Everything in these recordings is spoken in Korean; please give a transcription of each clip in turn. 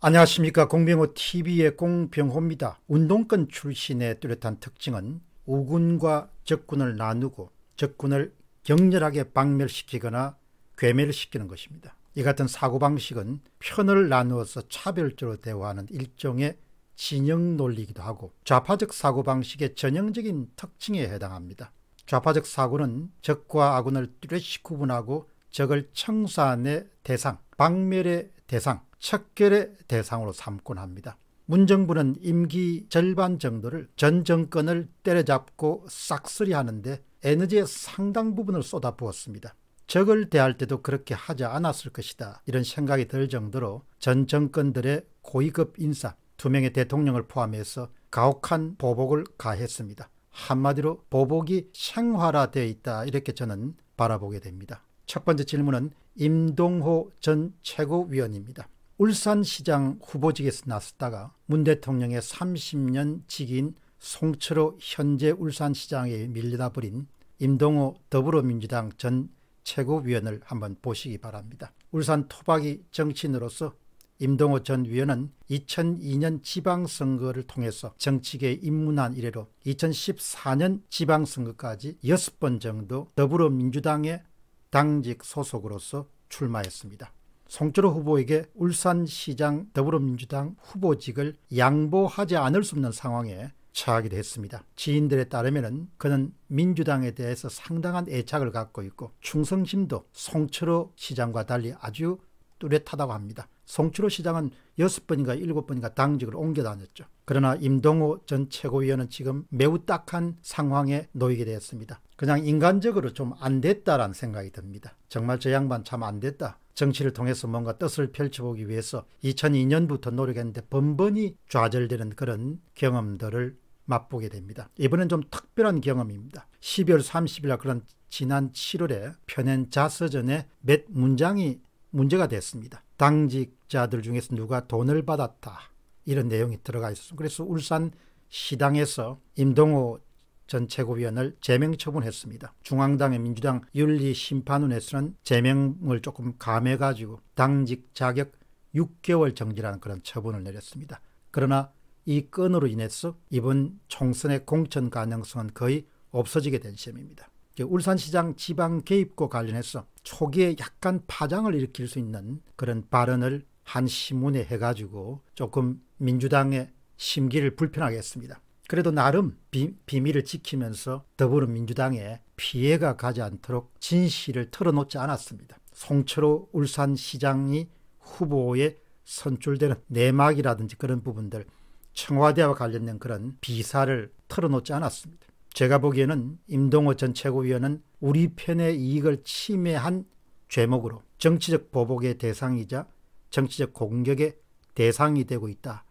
안녕하십니까 공병호 TV의 공병호입니다. 운동권 출신의 뚜렷한 특징은 우군과 적군을 나누고 적군을 격렬하게 박멸시키거나 괴멸시키는 것입니다. 이 같은 사고방식은 편을 나누어서 차별적으로 대우하는 일종의 진영 논리이기도 하고 좌파적 사고방식의 전형적인 특징에 해당합니다. 좌파적 사고는 적과 아군을 뚜렷이 구분하고 적을 청산의 대상, 박멸의 대상, 척결의 대상으로 삼곤 합니다. 문정부는 임기 절반 정도를 전 정권을 때려잡고 싹쓸이 하는데 에너지의 상당 부분을 쏟아부었습니다. 적을 대할 때도 그렇게 하지 않았을 것이다. 이런 생각이 들 정도로 전 정권들의 고위급 인사 두 명의 대통령을 포함해서 가혹한 보복을 가했습니다. 한마디로 보복이 생활화되어 있다 이렇게 저는 바라보게 됩니다. 첫 번째 질문은 임동호 전 최고위원입니다. 울산시장 후보직에서 나섰다가 문 대통령의 30년 직인 송철호 현재 울산시장에 밀려다 버린 임동호 더불어민주당 전 최고위원을 한번 보시기 바랍니다. 울산 토박이 정치인으로서 임동호 전 위원은 2002년 지방선거를 통해서 정치계에 입문한 이래로 2014년 지방선거까지 6번 정도 더불어민주당의 당직 소속으로서 출마했습니다. 송철호 후보에게 울산시장 더불어민주당 후보직을 양보하지 않을 수 없는 상황에 처하기도 했습니다. 지인들에 따르면 그는 민주당에 대해서 상당한 애착을 갖고 있고 충성심도 송철호 시장과 달리 아주 뚜렷하다고 합니다. 송철호 시장은 6번인가 7번인가 당직을 옮겨 다녔죠. 그러나 임동호 전 최고위원은 지금 매우 딱한 상황에 놓이게 되었습니다. 그냥 인간적으로 좀 안 됐다라는 생각이 듭니다. 정말 저 양반 참 안 됐다. 정치를 통해서 뭔가 뜻을 펼쳐보기 위해서 2002년부터 노력했는데 번번이 좌절되는 그런 경험들을 맛보게 됩니다. 이번엔 좀 특별한 경험입니다. 12월 30일 그런 지난 7월에 편엔 자서전에 몇 문장이 문제가 됐습니다. 당직자들 중에서 누가 돈을 받았다 이런 내용이 들어가 있었습니다. 그래서 울산 시당에서 임동호 전 최고위원을 제명 처분했습니다. 중앙당의 민주당 윤리심판원에서는 제명을 조금 감해가지고 당직 자격 6개월 정지라는 그런 처분을 내렸습니다. 그러나 이 건으로 인해서 이번 총선의 공천 가능성은 거의 없어지게 된 셈입니다. 울산시장 지방 개입과 관련해서 초기에 약간 파장을 일으킬 수 있는 그런 발언을 한 신문에 해가지고 조금 민주당의 심기를 불편하게 했습니다. 그래도 나름 비, 비밀을 지키면서 더불어민주당에 피해가 가지 않도록 진실을 털어놓지 않았습니다. 송철호 울산시장이 후보에 선출되는 내막이라든지 그런 부분들 청와대와 관련된 그런 비사를 털어놓지 않았습니다. 제가 보기에는 임동호 전 최고위원은 우리 편의 이익을 침해한 죄목으로 정치적 보복의 대상이자 정치적 공격의 대상이 되고 있다.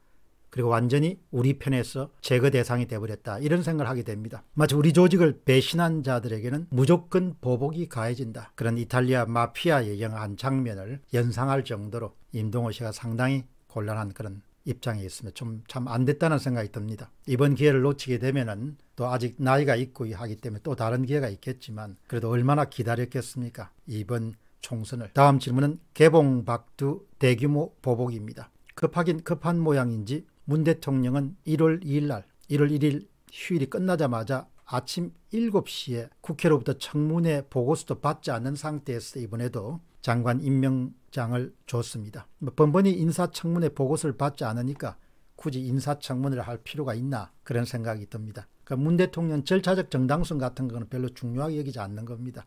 그리고 완전히 우리 편에서 제거 대상이 되버렸다 이런 생각을 하게 됩니다. 마치 우리 조직을 배신한 자들에게는 무조건 보복이 가해진다. 그런 이탈리아 마피아의 영화 한 장면을 연상할 정도로 임동호 씨가 상당히 곤란한 그런 입장에 있으면 좀 참 안 됐다는 생각이 듭니다. 이번 기회를 놓치게 되면은 또 아직 나이가 있고 하기 때문에 또 다른 기회가 있겠지만 그래도 얼마나 기다렸겠습니까? 이번 총선을. 다음 질문은 개봉 박두 대규모 보복입니다. 급하긴 급한 모양인지 문 대통령은 1월 2일 날 1월 1일 휴일이 끝나자마자 아침 7시에 국회로부터 청문회 보고서도 받지 않은 상태에서 이번에도 장관 임명장을 줬습니다. 뭐 번번이 인사청문회 보고서를 받지 않으니까 굳이 인사청문회를 할 필요가 있나 그런 생각이 듭니다. 그러니까 문 대통령 절차적 정당성 같은 거는 별로 중요하게 여기지 않는 겁니다.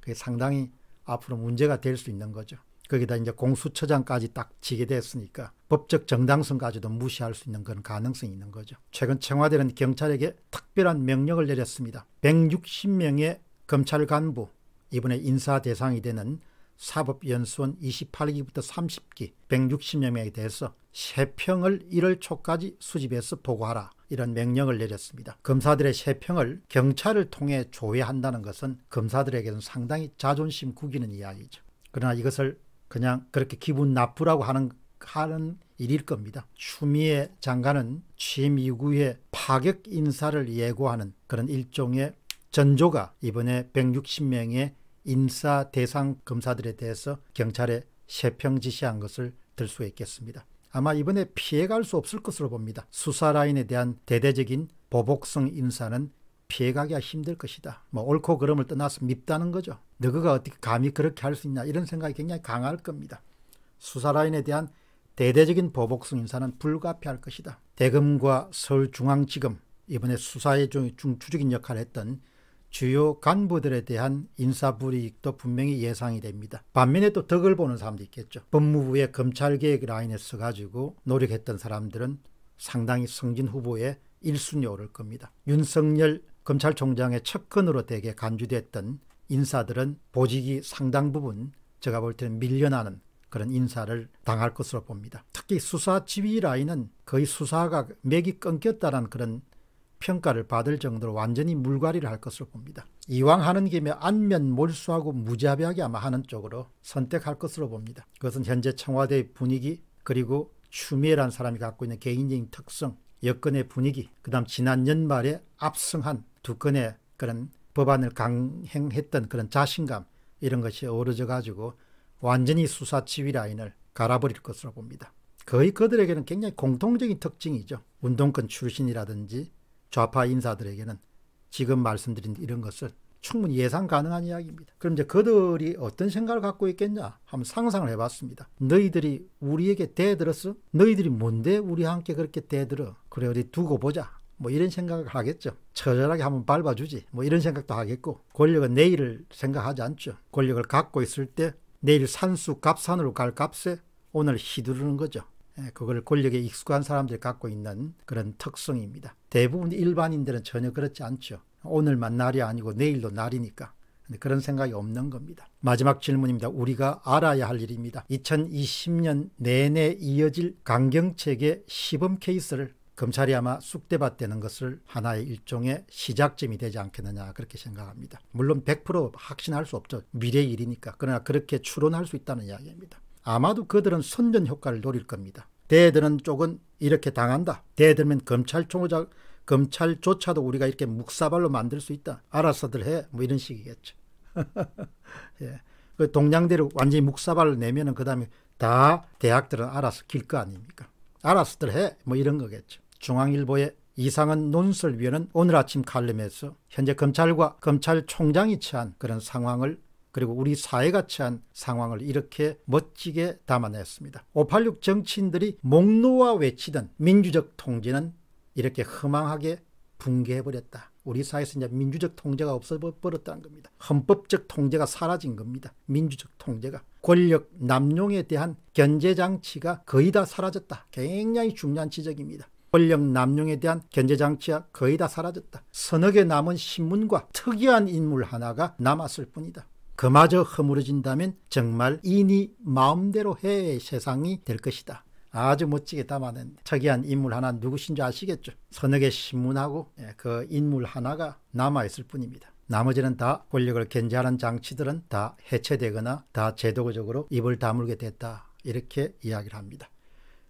그게 상당히 앞으로 문제가 될 수 있는 거죠. 거기다 이제 공수처장까지 딱 지게 됐으니까 법적 정당성까지도 무시할 수 있는 그런 가능성이 있는 거죠. 최근 청와대는 경찰에게 특별한 명령을 내렸습니다. 160명의 검찰 간부, 이번에 인사 대상이 되는 사법연수원 28기부터 30기 160여 명에 대해서 세평을 1월 초까지 수집해서 보고하라 이런 명령을 내렸습니다. 검사들의 세평을 경찰을 통해 조회한다는 것은 검사들에게는 상당히 자존심 구기는 이야기죠. 그러나 이것을 그냥 그렇게 기분 나쁘라고 하는 하는 일일 겁니다. 추미애 장관은 취임 이후에 파격 인사를 예고하는 그런 일종의 전조가 이번에 160명의 인사 대상 검사들에 대해서 경찰에 세평 지시한 것을 들 수 있겠습니다. 아마 이번에 피해갈 수 없을 것으로 봅니다. 수사 라인에 대한 대대적인 보복성 인사는 피해가기가 힘들 것이다. 뭐 옳고 그름을 떠나서 밉다는 거죠. 너그가 어떻게 감히 그렇게 할 수 있냐 이런 생각이 굉장히 강할 겁니다. 수사라인에 대한 대대적인 보복성 인사는 불가피할 것이다. 대검과 서울중앙지검 이번에 수사의 중추적인 역할을 했던 주요 간부들에 대한 인사불이익도 분명히 예상이 됩니다. 반면에 또 덕을 보는 사람도 있겠죠. 법무부의 검찰개혁 라인에 서가지고 노력했던 사람들은 상당히 성진 후보에 1순위 오를 겁니다. 윤석열 검찰총장의 척근으로 대개 간주됐던 인사들은 보직이 상당 부분 제가 볼 때는 밀려나는 그런 인사를 당할 것으로 봅니다. 특히 수사 지휘 라인은 거의 수사가 맥이 끊겼다는 그런 평가를 받을 정도로 완전히 물갈이를 할 것으로 봅니다. 이왕 하는 김에 안면 몰수하고 무자비하게 아마 하는 쪽으로 선택할 것으로 봅니다. 그것은 현재 청와대의 분위기 그리고 추미애라는 사람이 갖고 있는 개인적인 특성, 여건의 분위기, 그 다음 지난 연말에 압승한 두 건의 그런 법안을 강행했던 그런 자신감 이런 것이 어우러져 가지고 완전히 수사 지휘 라인을 갈아버릴 것으로 봅니다. 거의 그들에게는 굉장히 공통적인 특징이죠. 운동권 출신이라든지 좌파 인사들에게는 지금 말씀드린 이런 것을 충분히 예상 가능한 이야기입니다. 그럼 이제 그들이 어떤 생각을 갖고 있겠냐 한번 상상을 해봤습니다. 너희들이 우리에게 대들었어? 너희들이 뭔데 우리 와 함께 그렇게 대들어? 그래 우리 두고 보자. 뭐 이런 생각을 하겠죠. 처절하게 한번 밟아주지 뭐 이런 생각도 하겠고 권력은 내일을 생각하지 않죠. 권력을 갖고 있을 때 내일 산수 갑산으로 갈 값에 오늘 휘두르는 거죠. 예, 그걸 권력에 익숙한 사람들이 갖고 있는 그런 특성입니다. 대부분 일반인들은 전혀 그렇지 않죠. 오늘만 날이 아니고 내일도 날이니까. 그런 생각이 없는 겁니다. 마지막 질문입니다. 우리가 알아야 할 일입니다. 2020년 내내 이어질 강경책의 시범 케이스를 검찰이 아마 쑥대밭되는 것을 하나의 일종의 시작점이 되지 않겠느냐 그렇게 생각합니다. 물론 100% 확신할 수 없죠. 미래의 일이니까. 그러나 그렇게 추론할 수 있다는 이야기입니다. 아마도 그들은 선전 효과를 노릴 겁니다. 대들은 쪽은 이렇게 당한다. 대들면 검찰총장 검찰조차도 우리가 이렇게 묵사발로 만들 수 있다. 알아서들 해. 뭐 이런 식이겠죠. 예. 그 동양대를 완전히 묵사발을 내면은 그 다음에 다 대학들은 알아서 길 거 아닙니까? 알아서들 해. 뭐 이런 거겠죠. 중앙일보의 이상한 논설위원은 오늘 아침 칼럼에서 현재 검찰과 검찰총장이 처한 그런 상황을 그리고 우리 사회가 처한 상황을 이렇게 멋지게 담아냈습니다. 586 정치인들이 목 놓아 외치던 민주적 통제는 이렇게 허망하게 붕괴해버렸다. 우리 사회에서 이제 민주적 통제가 없어버렸다는 겁니다. 헌법적 통제가 사라진 겁니다. 민주적 통제가. 권력 남용에 대한 견제장치가 거의 다 사라졌다. 굉장히 중요한 지적입니다. 권력 남용에 대한 견제장치가 거의 다 사라졌다. 서너 개 남은 신문과 특이한 인물 하나가 남았을 뿐이다. 그마저 허물어진다면 정말 이니 마음대로 해의 세상이 될 것이다. 아주 멋지게 담아낸 특이한 인물 하나 누구신지 아시겠죠? 서너 개 신문하고 예, 그 인물 하나가 남아있을 뿐입니다. 나머지는 다 권력을 견제하는 장치들은 다 해체되거나 다 제도적으로 입을 다물게 됐다. 이렇게 이야기를 합니다.